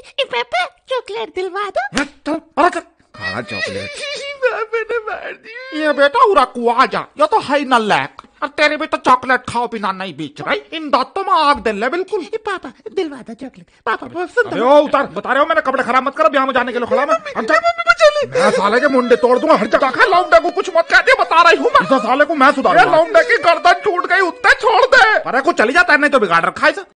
पापा चॉकलेट दिलवा दो तो चॉकलेट मार दी ये बेटा उरा कुआ जा ये तो है ना लैक और तेरे बेटा चॉकलेट खाओ बिना नहीं बेच रही इन दांतों में आग दे बिल्कुल पापा दिलवा दो चॉकलेट पापा बहुत सुंदर ओ उतार बता रहे हो मेरे कपड़े खराब मत करो ब्याह में जाने के लिए खुला मैं साले के मुंडे तोड़ दूंगा हर जगह खा लौंडे को कुछ मत कह दे बता रही हूँ मैं साले को मैं सुधार लौंडे की गर्दन छूट गई उत्ते छोड़ दे अरे को चली जाता है नहीं तो बिगाड़ रखा है